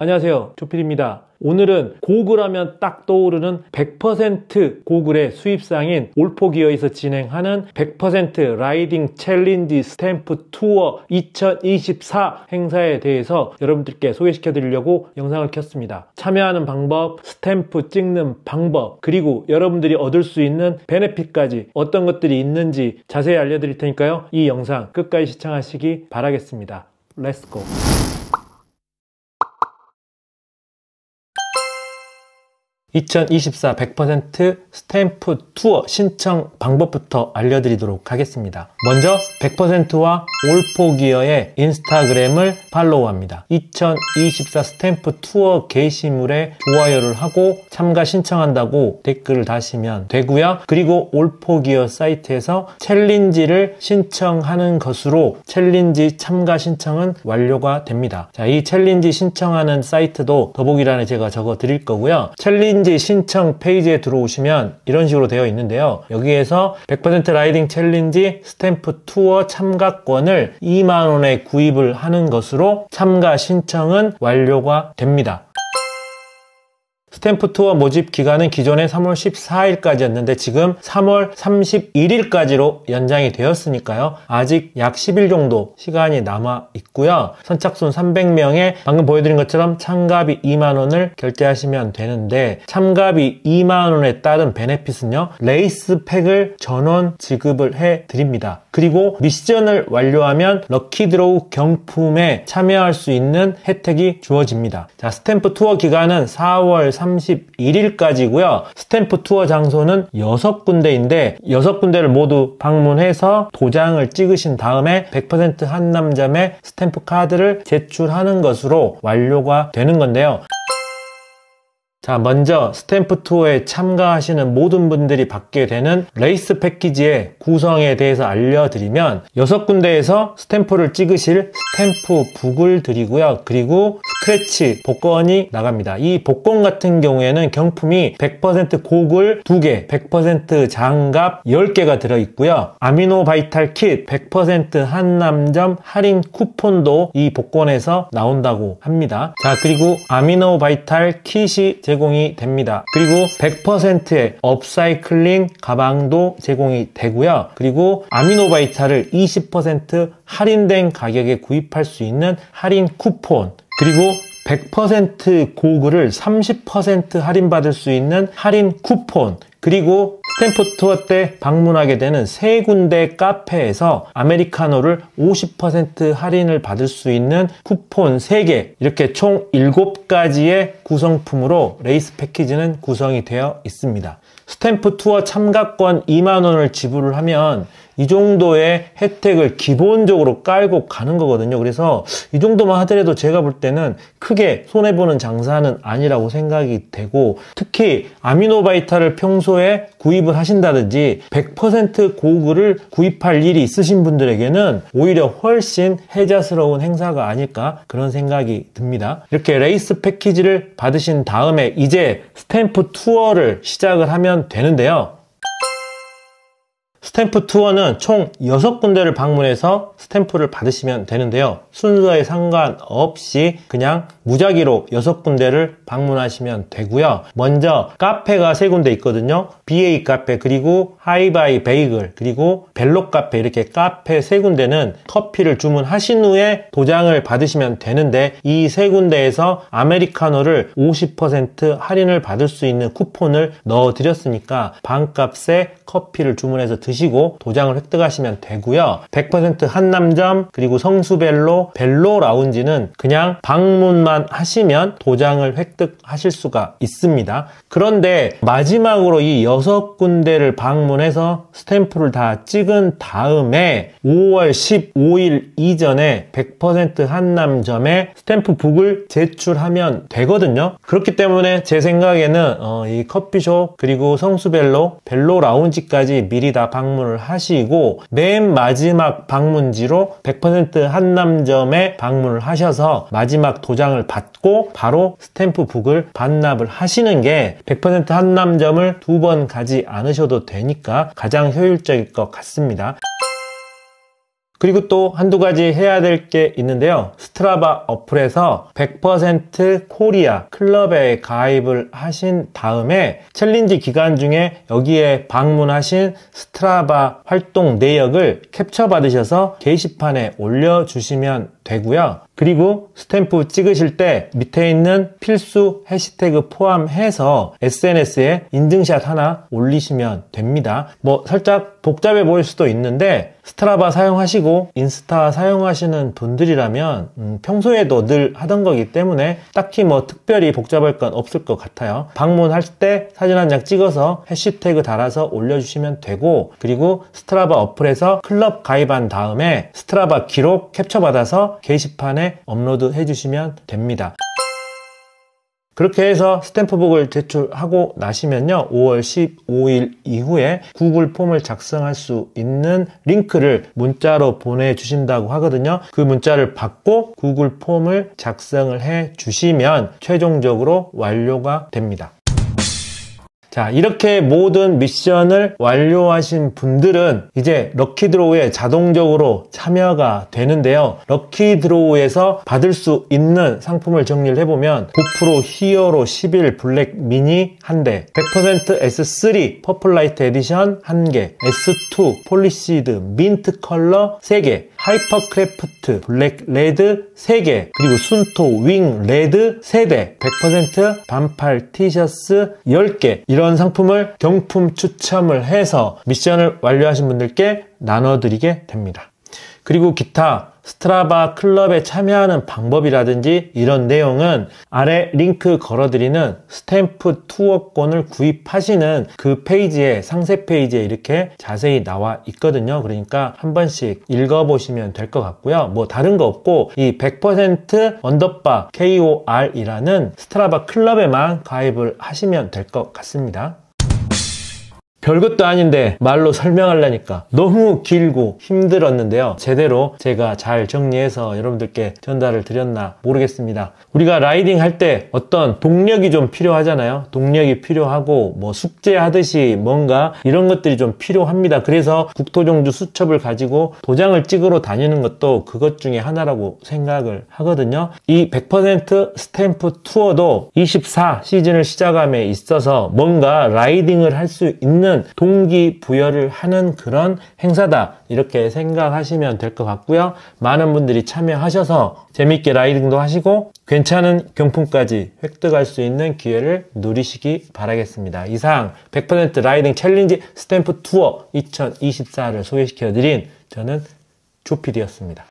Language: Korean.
안녕하세요 조필입니다 오늘은 고글 하면 딱 떠오르는 100% 고글의 수입상인 올포기어에서 진행하는 100% 라이딩 챌린지 스탬프 투어 2024 행사에 대해서 여러분들께 소개시켜 드리려고 영상을 켰습니다 참여하는 방법, 스탬프 찍는 방법 그리고 여러분들이 얻을 수 있는 베네핏까지 어떤 것들이 있는지 자세히 알려드릴 테니까요 이 영상 끝까지 시청하시기 바라겠습니다 렛츠고 2024 100% 스탬프 투어 신청 방법부터 알려드리도록 하겠습니다. 먼저 100%와 올포기어의 인스타그램을 팔로우합니다. 2024 스탬프 투어 게시물에 좋아요를 하고 참가 신청한다고 댓글을 다시면 되고요. 그리고 올포기어 사이트에서 챌린지를 신청하는 것으로 챌린지 참가 신청은 완료가 됩니다. 자, 이 챌린지 신청하는 사이트도 더보기란에 제가 적어 드릴 거고요. 챌린지 챌린 신청 페이지에 들어오시면 이런 식으로 되어 있는데요. 여기에서 100% 라이딩 챌린지 스탬프 투어 참가권을 2만원에 구입을 하는 것으로 참가 신청은 완료가 됩니다. 스탬프 투어 모집 기간은 기존에 3월 14일까지였는데 지금 3월 31일까지로 연장이 되었으니까요. 아직 약 10일 정도 시간이 남아 있고요. 선착순 300명에 방금 보여드린 것처럼 참가비 2만 원을 결제하시면 되는데 참가비 2만 원에 따른 베네핏은요. 레이스 팩을 전원 지급을 해 드립니다. 그리고 미션을 완료하면 럭키 드로우 경품에 참여할 수 있는 혜택이 주어집니다. 자, 스탬프 투어 기간은 4월 3일까지 31일까지고요. 스탬프 투어 장소는 6군데인데 6군데를 모두 방문해서 도장을 찍으신 다음에 100% 한남점에 스탬프 카드를 제출하는 것으로 완료가 되는 건데요. 자, 먼저 스탬프 투어에 참가하시는 모든 분들이 받게 되는 레이스 패키지의 구성에 대해서 알려드리면 6 군데에서 스탬프를 찍으실 스탬프 북을 드리고요. 그리고 크래치 복권이 나갑니다. 이 복권 같은 경우에는 경품이 100% 고글 2개, 100% 장갑 10개가 들어있고요. 아미노 바이탈 킷 100% 한남점 할인 쿠폰도 이 복권에서 나온다고 합니다. 자 그리고 아미노 바이탈 킷이 제공이 됩니다. 그리고 100%의 업사이클링 가방도 제공이 되고요. 그리고 아미노 바이탈을 20% 할인된 가격에 구입할 수 있는 할인 쿠폰 그리고 100% 고글을 30% 할인받을 수 있는 할인 쿠폰 그리고 스탠포 투어 때 방문하게 되는 세 군데 카페에서 아메리카노를 50% 할인을 받을 수 있는 쿠폰 3개 이렇게 총 7가지의 구성품으로 레이스 패키지는 구성이 되어 있습니다. 스탬프 투어 참가권 2만원을 지불을 하면 이 정도의 혜택을 기본적으로 깔고 가는 거거든요. 그래서 이 정도만 하더라도 제가 볼 때는 크게 손해보는 장사는 아니라고 생각이 되고 특히 아미노바이타를 평소에 구입을 하신다든지 100% 고글을 구입할 일이 있으신 분들에게는 오히려 훨씬 혜자스러운 행사가 아닐까 그런 생각이 듭니다. 이렇게 레이스 패키지를 받으신 다음에 이제 스탬프 투어를 시작을 하면 되는데요. 스탬프 투어는 총 6군데를 방문해서 스탬프를 받으시면 되는데요. 순서에 상관없이 그냥 무작위로 6군데를 방문하시면 되고요. 먼저 카페가 3군데 있거든요. BA 카페, 그리고 하이바이 베이글, 그리고 벨록 카페 이렇게 카페 3군데는 커피를 주문하신 후에 도장을 받으시면 되는데 이 3군데에서 아메리카노를 50% 할인을 받을 수 있는 쿠폰을 넣어드렸으니까 반값에 커피를 주문해서 드시면 드시고 도장을 획득하시면 되고요. 100% 한남점 그리고 성수벨로 벨로 라운지는 그냥 방문만 하시면 도장을 획득하실 수가 있습니다. 그런데 마지막으로 이 6군데를 방문해서 스탬프를 다 찍은 다음에 5월 15일 이전에 100% 한남점에 스탬프 북을 제출하면 되거든요. 그렇기 때문에 제 생각에는 어, 이 커피숍 그리고 성수벨로 벨로 라운지까지 미리 다 방, 문 방문을 하시고 맨 마지막 방문지로 100% 한남점에 방문을 하셔서 마지막 도장을 받고 바로 스탬프북을 반납을 하시는 게 100% 한남점을 두 번 가지 않으셔도 되니까 가장 효율적일 것 같습니다. 그리고 또 한두 가지 해야 될 게 있는데요. 스트라바 어플에서 100% 코리아 클럽에 가입을 하신 다음에 챌린지 기간 중에 여기에 방문하신 스트라바 활동 내역을 캡처 받으셔서 게시판에 올려주시면 되고요. 그리고 스탬프 찍으실 때 밑에 있는 필수 해시태그 포함해서 SNS에 인증샷 하나 올리시면 됩니다. 뭐 살짝 복잡해 보일 수도 있는데 스트라바 사용하시고 인스타 사용하시는 분들이라면 음 평소에도 늘 하던 거기 때문에 딱히 뭐 특별히 복잡할 건 없을 것 같아요. 방문할 때 사진 한 장 찍어서 해시태그 달아서 올려주시면 되고 그리고 스트라바 어플에서 클럽 가입한 다음에 스트라바 기록 캡처 받아서 게시판에 업로드 해주시면 됩니다. 그렇게 해서 스탬프북을 제출하고 나시면요 5월 15일 이후에 구글 폼을 작성할 수 있는 링크를 문자로 보내주신다고 하거든요 그 문자를 받고 구글 폼을 작성을 해 주시면 최종적으로 완료가 됩니다 자 이렇게 모든 미션을 완료하신 분들은 이제 럭키드로우에 자동적으로 참여가 되는데요 럭키드로우에서 받을 수 있는 상품을 정리를 해보면 고프로 히어로 11 블랙 미니 한대 100% S3 퍼플라이트 에디션 한개 S2 폴리시드 민트 컬러 세개 하이퍼크래프트 블랙 레드 3개 그리고 순토 윙 레드 3대 100% 반팔 티셔츠 10개 이런 상품을 경품 추첨을 해서 미션을 완료하신 분들께 나눠드리게 됩니다. 그리고 기타 스트라바 클럽에 참여하는 방법이라든지 이런 내용은 아래 링크 걸어드리는 스탬프 투어권을 구입하시는 그 페이지에 상세 페이지에 이렇게 자세히 나와 있거든요. 그러니까 한 번씩 읽어보시면 될 것 같고요. 뭐 다른 거 없고 이 100% 언더바 KOR이라는 스트라바 클럽에만 가입을 하시면 될 것 같습니다. 별것도 아닌데 말로 설명하려니까 너무 길고 힘들었는데요. 제대로 제가 잘 정리해서 여러분들께 전달을 드렸나 모르겠습니다. 우리가 라이딩 할 때 어떤 동력이 좀 필요하잖아요. 동력이 필요하고 뭐 숙제하듯이 뭔가 이런 것들이 좀 필요합니다. 그래서 국토종주 수첩을 가지고 도장을 찍으러 다니는 것도 그것 중에 하나라고 생각을 하거든요. 이 100% 스탬프 투어도 24 시즌을 시작함에 있어서 뭔가 라이딩을 할 수 있는 있는 동기부여를 하는 그런 행사다 이렇게 생각하시면 될 것 같고요. 많은 분들이 참여하셔서 재밌게 라이딩도 하시고 괜찮은 경품까지 획득할 수 있는 기회를 누리시기 바라겠습니다. 이상 100% 라이딩 챌린지 스탬프 투어 2024를 소개시켜드린 저는 조피디였습니다.